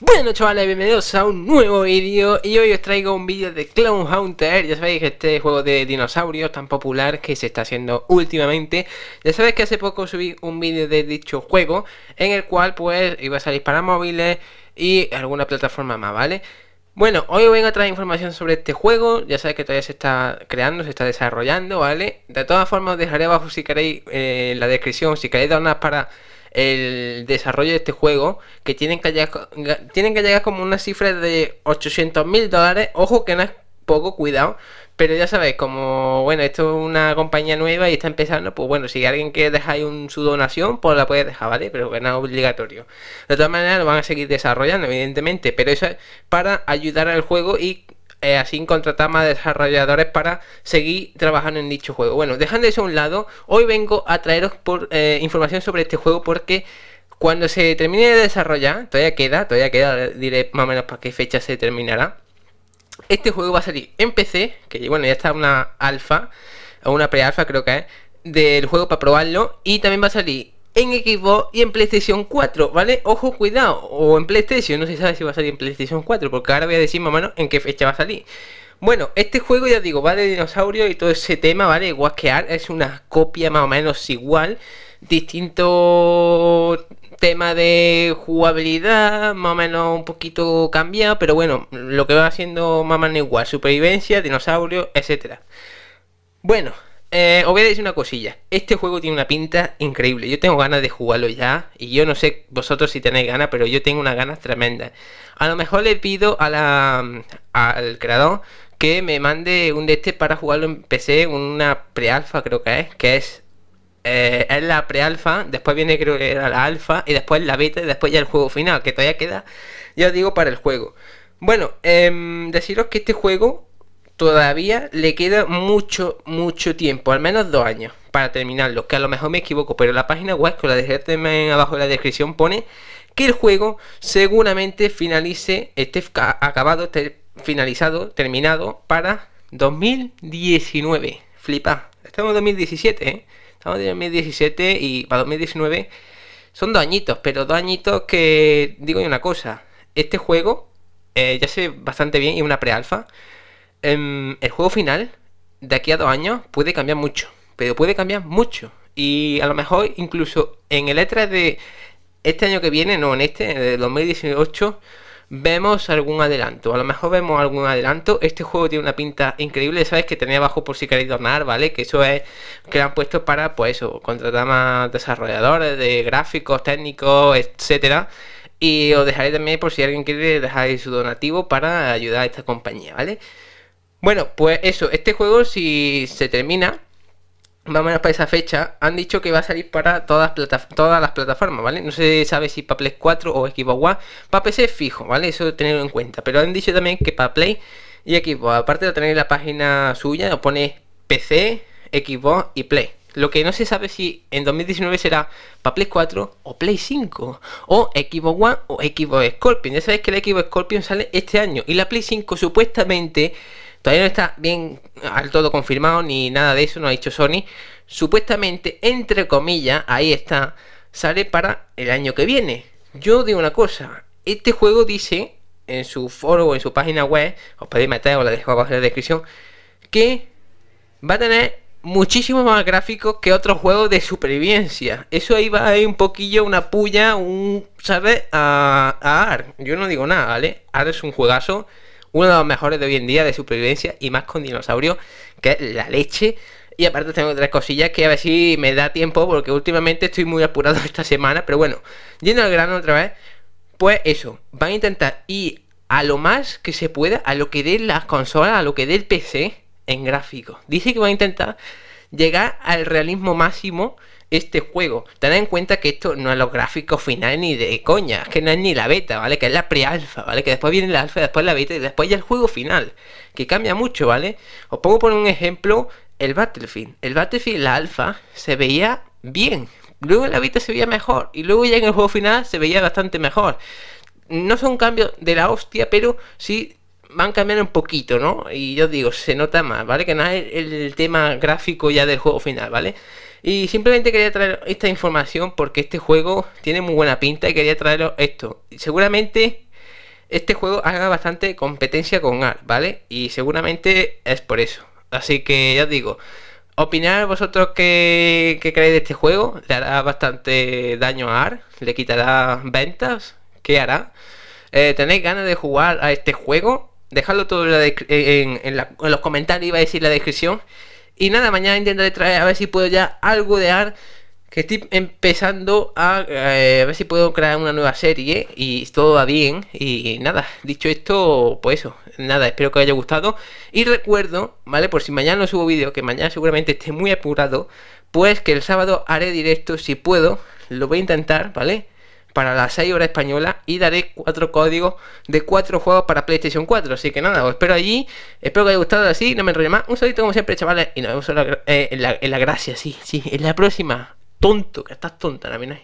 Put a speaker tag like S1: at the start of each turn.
S1: Bueno chavales, bienvenidos a un nuevo vídeo y hoy os traigo un vídeo de Clown Hunter Ya sabéis que este juego de dinosaurios tan popular que se está haciendo últimamente Ya sabéis que hace poco subí un vídeo de dicho juego En el cual pues iba a salir para móviles y alguna plataforma más, ¿vale? Bueno, hoy os vengo a traer información sobre este juego, ya sabéis que todavía se está creando, se está desarrollando, ¿vale? De todas formas os dejaré abajo si queréis eh, la descripción, si queréis una para el desarrollo de este juego, que tienen que llegar, tienen que llegar como una cifra de 800 mil dólares. Ojo que no es poco, cuidado. Pero ya sabéis, como bueno, esto es una compañía nueva y está empezando, pues bueno, si alguien quiere dejar un, su donación, pues la puede dejar, ¿vale? Pero que no es obligatorio. De todas maneras, lo van a seguir desarrollando, evidentemente, pero eso es para ayudar al juego y eh, así contratar más desarrolladores para seguir trabajando en dicho juego. Bueno, dejando eso a un lado, hoy vengo a traeros por, eh, información sobre este juego porque cuando se termine de desarrollar, todavía queda, todavía queda, diré más o menos para qué fecha se terminará. Este juego va a salir en PC, que bueno, ya está una alfa, o una pre-alfa creo que es, del juego para probarlo, y también va a salir en equipo y en PlayStation 4, ¿vale? Ojo, cuidado, o en PlayStation, no se sabe si va a salir en PlayStation 4, porque ahora voy a decir, o menos en qué fecha va a salir. Bueno, este juego ya digo, va de dinosaurio y todo ese tema, ¿vale? Igual que es una copia más o menos igual, distinto tema de jugabilidad, más o menos un poquito cambiado, pero bueno, lo que va haciendo más o menos igual, supervivencia, dinosaurio, etcétera. Bueno, eh, os voy a decir una cosilla. Este juego tiene una pinta increíble. Yo tengo ganas de jugarlo ya. Y yo no sé vosotros si tenéis ganas, pero yo tengo unas ganas tremendas. A lo mejor le pido a mm, al creador que me mande un de este para jugarlo en PC, una pre-alfa creo que es, que es, eh, es la pre-alfa, después viene creo que era la alfa, y después la beta, y después ya el juego final, que todavía queda, ya os digo, para el juego. Bueno, em, deciros que este juego todavía le queda mucho, mucho tiempo, al menos dos años, para terminarlo. Que a lo mejor me equivoco, pero la página web que la dejé también abajo en la descripción pone que el juego seguramente finalice, esté acabado, esté finalizado, terminado para 2019. Flipa, estamos en 2017, ¿eh? estamos en 2017 y para 2019 son dos añitos, pero dos añitos que digo una cosa, este juego eh, ya se bastante bien y una pre-alfa Em, el juego final, de aquí a dos años, puede cambiar mucho. Pero puede cambiar mucho. Y a lo mejor incluso en el E3 de este año que viene, no en este, En de 2018, vemos algún adelanto. A lo mejor vemos algún adelanto. Este juego tiene una pinta increíble, sabes que tenía abajo por si queréis donar, ¿vale? Que eso es que lo han puesto para, pues eso, contratar más desarrolladores de gráficos, técnicos, etcétera. Y os dejaré también por si alguien quiere dejar su donativo para ayudar a esta compañía, ¿vale? Bueno, pues eso, este juego si se termina, más o menos para esa fecha, han dicho que va a salir para todas, todas las plataformas, ¿vale? No se sabe si para Play 4 o Xbox One, para PC fijo, ¿vale? Eso tenerlo en cuenta. Pero han dicho también que para Play y Xbox, aparte de tener la página suya, lo pone PC, Xbox y Play. Lo que no se sabe si en 2019 será para Play 4 o Play 5 o Xbox One o Xbox Scorpion. Ya sabéis que el Xbox Scorpion sale este año y la Play 5 supuestamente Todavía no está bien al todo confirmado ni nada de eso, no ha dicho Sony. Supuestamente, entre comillas, ahí está, sale para el año que viene. Yo digo una cosa, este juego dice en su foro o en su página web, os podéis meter, o la dejo abajo en la descripción, que va a tener Muchísimo más gráficos que otros juegos de supervivencia. Eso ahí va ir un poquillo, una puya, un, ¿sabes? A, a AR. Yo no digo nada, ¿vale? AR es un juegazo uno de los mejores de hoy en día de supervivencia y más con dinosaurio, que es la leche. Y aparte tengo tres cosillas que a ver si me da tiempo, porque últimamente estoy muy apurado esta semana. Pero bueno, yendo al grano otra vez, pues eso, van a intentar ir a lo más que se pueda, a lo que den las consolas, a lo que dé el PC en gráfico, Dice que van a intentar llegar al realismo máximo este juego. tened en cuenta que esto no es los gráficos finales ni de coña, Es que no es ni la beta, ¿vale? Que es la pre-alfa, ¿vale? Que después viene la alfa, después la beta y después ya el juego final, que cambia mucho, ¿vale? Os pongo por un ejemplo el Battlefield. El Battlefield, la alfa, se veía bien. Luego la beta se veía mejor y luego ya en el juego final se veía bastante mejor. No son cambios de la hostia, pero sí van cambiando un poquito, ¿no? Y yo digo, se nota más, ¿vale? Que no es el tema gráfico ya del juego final, ¿vale? Y simplemente quería traer esta información porque este juego tiene muy buena pinta y quería traeros esto. Seguramente este juego haga bastante competencia con AR, ¿vale? Y seguramente es por eso. Así que ya os digo, opinar vosotros qué, creéis de este juego. ¿Le hará bastante daño a AR? ¿Le quitará ventas? ¿Qué hará? Eh, ¿Tenéis ganas de jugar a este juego? Dejadlo todo en, los comentarios, iba a decir la descripción. Y nada, mañana intentaré traer a ver si puedo ya algo de AR. Que estoy empezando a, eh, a ver si puedo crear una nueva serie y todo va bien. Y, nada, dicho esto, pues eso, nada, espero que os haya gustado. Y recuerdo, ¿vale? Por si mañana no subo vídeo, que mañana seguramente esté muy apurado, pues que el sábado haré directo si puedo, lo voy a intentar, ¿vale? para la 6 horas española y daré cuatro códigos de cuatro juegos para PlayStation 4. Así que nada, os espero allí. Espero que os haya gustado así. No me enrolle más. Un saludo como siempre, chavales. Y nos vemos eh, en la, gracia, sí, sí. En la próxima. Tonto, que estás tonta, la mina.